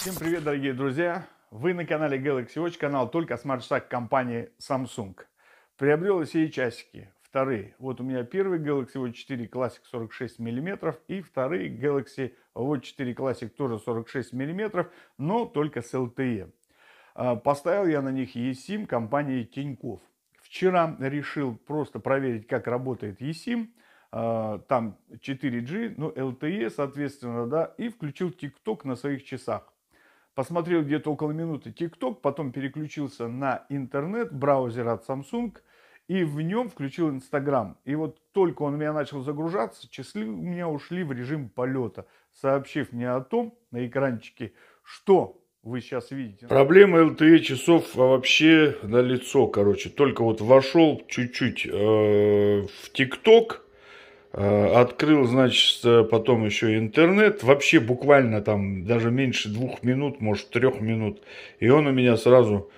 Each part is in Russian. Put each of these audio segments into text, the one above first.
Всем привет, дорогие друзья! Вы на канале Galaxy Watch, канал только смарт-часах компании Samsung. Приобрел сие часики, вторые. Вот у меня первый Galaxy Watch 4 Classic 46 мм и вторые Galaxy Watch 4 Classic тоже 46 мм, но только с LTE. А, поставил я на них eSIM компании Тиньков. Вчера решил просто проверить, как работает eSIM а, там 4G, ну, LTE, соответственно, да, и включил TikTok на своих часах посмотрел где-то около минуты TikTok, потом переключился на интернет, браузер от Samsung и в нем включил Инстаграм. И вот только он у меня начал загружаться, часы у меня ушли в режим полета, сообщив мне о том на экранчике, что вы сейчас видите. Проблема LTE часов а вообще на лицо, короче. Только вот вошел чуть-чуть э, в ТикТок, Э, открыл, значит, э, потом еще интернет. Вообще буквально там даже меньше двух минут, может, трех минут. И он у меня сразу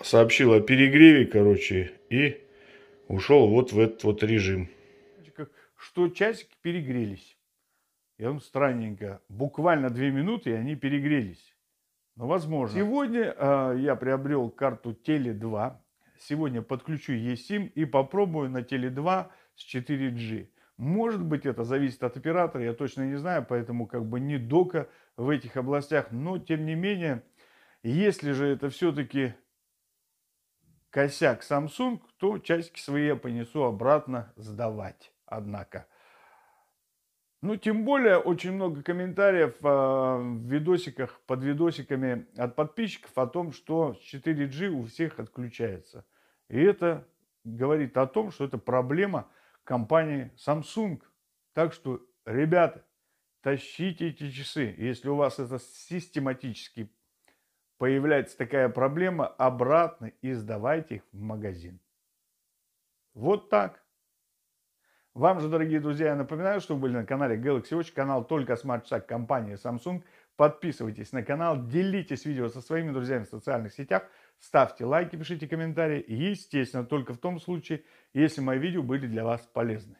сообщил о перегреве, короче, и ушел вот в этот вот режим. Что часики перегрелись. и он странненько. Буквально две минуты, и они перегрелись. Но ну, возможно. Сегодня э, я приобрел карту Теле2. Сегодня подключу eSIM и попробую на Теле2 с 4G. Может быть, это зависит от оператора, я точно не знаю, поэтому как бы не дока в этих областях. Но, тем не менее, если же это все-таки косяк Samsung, то часики свои я понесу обратно сдавать, однако. Ну, тем более, очень много комментариев э, в видосиках, под видосиками от подписчиков о том, что 4G у всех отключается. И это говорит о том, что это проблема – компании Samsung. Так что, ребята, тащите эти часы. Если у вас это систематически появляется такая проблема, обратно и сдавайте их в магазин. Вот так. Вам же, дорогие друзья, я напоминаю, что вы были на канале Galaxy Watch, канал только о смарт-часах компании Samsung. Подписывайтесь на канал, делитесь видео со своими друзьями в социальных сетях, ставьте лайки, пишите комментарии. Естественно, только в том случае, если мои видео были для вас полезны.